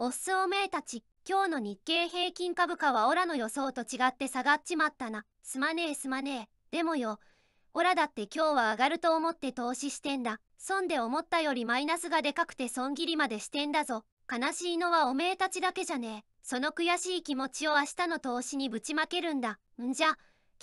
おっすおめえたち、今日の日経平均株価はオラの予想と違って下がっちまったな。すまねえすまねえ。でもよ、オラだって今日は上がると思って投資してんだ。損で思ったよりマイナスがでかくて損切りまでしてんだぞ。悲しいのはおめえたちだけじゃねえ。その悔しい気持ちを明日の投資にぶちまけるんだ。んじゃ、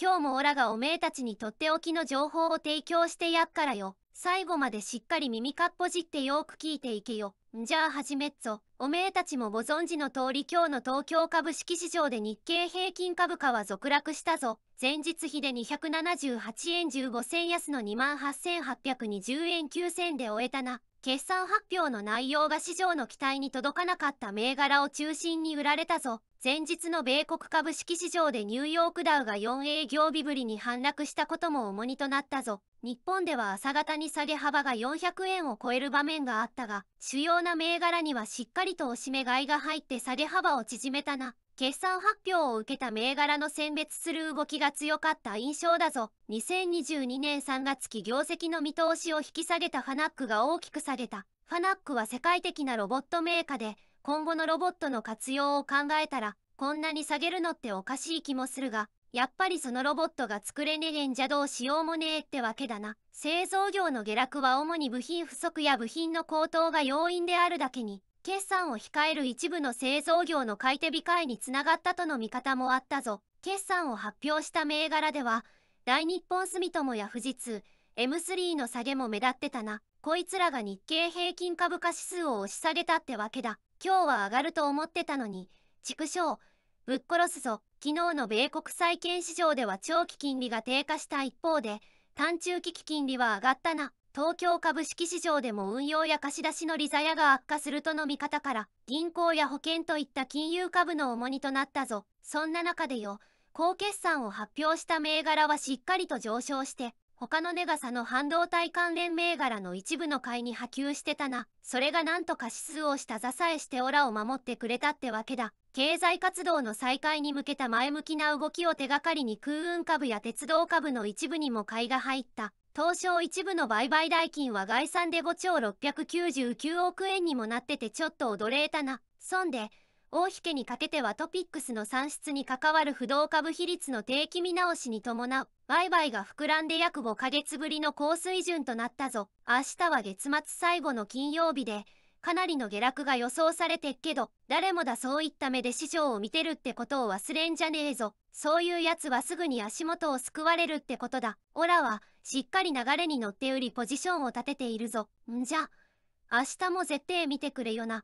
今日もオラがおめえたちにとっておきの情報を提供してやっからよ。最後までしっかり耳かっぽじってよーく聞いていけよ。じゃあ始めっぞ。おめえたちもご存知の通り今日の東京株式市場で日経平均株価は続落したぞ。前日比で278円15銭安の28,820円9銭で終えたな。決算発表の内容が市場の期待に届かなかった銘柄を中心に売られたぞ。前日の米国株式市場でニューヨークダウが4営業日ぶりに反落したことも重荷となったぞ。日本では朝方に下げ幅が400円を超える場面があったが、主要な銘柄にはしっかりとおしめ買いが入って下げ幅を縮めたな。決算発表を受けた銘柄の選別する動きが強かった印象だぞ。2022年3月期業績の見通しを引き下げたファナックが大きく下げた。ファナックは世界的なロボットメーカーで、今後のロボットの活用を考えたら、こんなに下げるのっておかしい気もするが、やっぱりそのロボットが作れねえんじゃどうしようもねえってわけだな。製造業の下落は主に部品不足や部品の高騰が要因であるだけに、決算を控える一部の製造業の買い手控えにつながったとの見方もあったぞ。決算を発表した銘柄では、大日本住友や富士通、M3 の下げも目立ってたな。こいつらが日経平均株価指数を押し下げたってわけだ。今日は上がると思ってたのに畜生ぶっ殺すぞ昨日の米国債券市場では長期金利が低下した一方で短中期金利は上がったな東京株式市場でも運用や貸し出しの利ざやが悪化するとの見方から銀行や保険といった金融株の重荷となったぞそんな中でよ高決算を発表した銘柄はしっかりと上昇して他のネガサの半導体関連銘柄の一部の買いに波及してたな。それがなんとか指数を下支えしてオラを守ってくれたってわけだ。経済活動の再開に向けた前向きな動きを手がかりに空運株や鉄道株の一部にも買いが入った。東証一部の売買代金は概算で5兆699億円にもなっててちょっと驚いたな。そんで、大引けにかけてはトピックスの算出に関わる不動株比率の定期見直しに伴う、売買が膨らんで約5ヶ月ぶりの高水準となったぞ。明日は月末最後の金曜日で、かなりの下落が予想されてっけど、誰もだそういった目で市場を見てるってことを忘れんじゃねえぞ。そういうやつはすぐに足元を救われるってことだ。オラは、しっかり流れに乗って売りポジションを立てているぞ。んじゃ、明日も絶対見てくれよな。